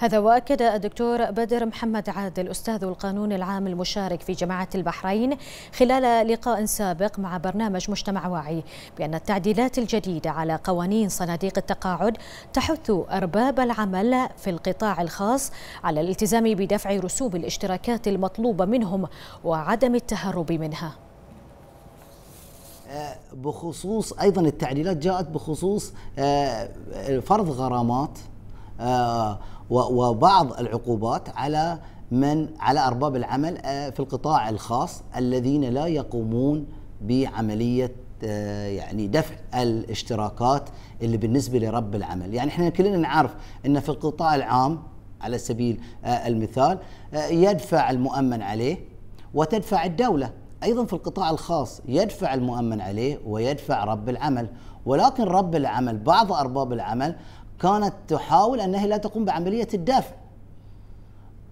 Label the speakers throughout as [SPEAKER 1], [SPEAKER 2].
[SPEAKER 1] هذا واكد الدكتور بدر محمد عادل استاذ القانون العام المشارك في جامعه البحرين خلال لقاء سابق مع برنامج مجتمع واعي بان التعديلات الجديده على قوانين صناديق التقاعد تحث ارباب العمل في القطاع الخاص على الالتزام بدفع رسوم الاشتراكات المطلوبه منهم وعدم التهرب منها.
[SPEAKER 2] آه، بخصوص ايضا التعديلات جاءت بخصوص آه، فرض غرامات آه، وبعض العقوبات على من على ارباب العمل آه، في القطاع الخاص الذين لا يقومون بعمليه آه، يعني دفع الاشتراكات اللي بالنسبه لرب العمل، يعني احنا كلنا نعرف ان في القطاع العام على سبيل المثال يدفع المؤمن عليه وتدفع الدوله، ايضا في القطاع الخاص يدفع المؤمن عليه ويدفع رب العمل، ولكن رب العمل بعض ارباب العمل كانت تحاول انها لا تقوم بعمليه الدفع.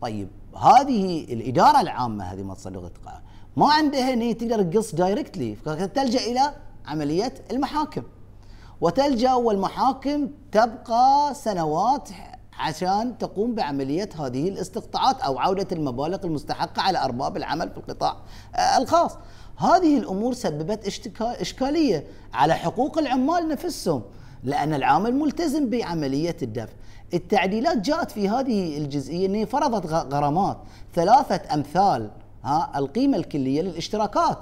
[SPEAKER 2] طيب هذه الاداره العامه هذه ما تصدق ما عندها ان هي تقدر تقص دايركتلي تلجا الى عمليه المحاكم. وتلجا والمحاكم تبقى سنوات عشان تقوم بعمليه هذه الاستقطاعات او عوده المبالغ المستحقه على ارباب العمل في القطاع آه، الخاص. هذه الامور سببت اشكاليه على حقوق العمال نفسهم. لأن العامل ملتزم بعملية الدفع التعديلات جاءت في هذه الجزئية انها فرضت غرامات ثلاثة أمثال ها القيمة الكلية للاشتراكات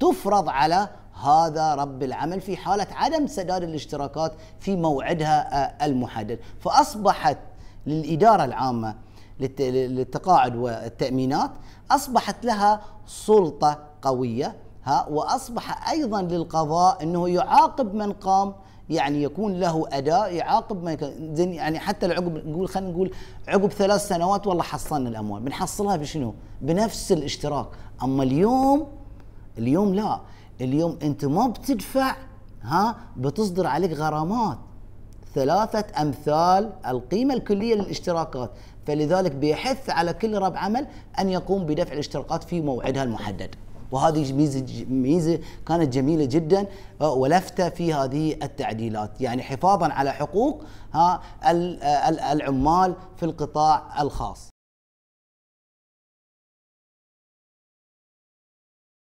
[SPEAKER 2] تفرض على هذا رب العمل في حالة عدم سداد الاشتراكات في موعدها آه، المحدد فأصبحت للإدارة العامة للتقاعد والتأمينات أصبحت لها سلطة قوية ها وأصبح أيضا للقضاء أنه يعاقب من قام يعني يكون له اداء يعاقب ما يكون يعني حتى العقب نقول خلينا نقول عقب ثلاث سنوات والله حصلنا الاموال بنحصلها بشنو؟ بنفس الاشتراك اما اليوم اليوم لا اليوم انت ما بتدفع ها بتصدر عليك غرامات ثلاثة أمثال القيمة الكلية للاشتراكات فلذلك بيحث على كل رب عمل أن يقوم بدفع الاشتراكات في موعدها المحدد وهذه ميزه ميزه كانت جميله جدا آه، ولفته في هذه التعديلات يعني حفاظا على حقوق آه، العمال في القطاع الخاص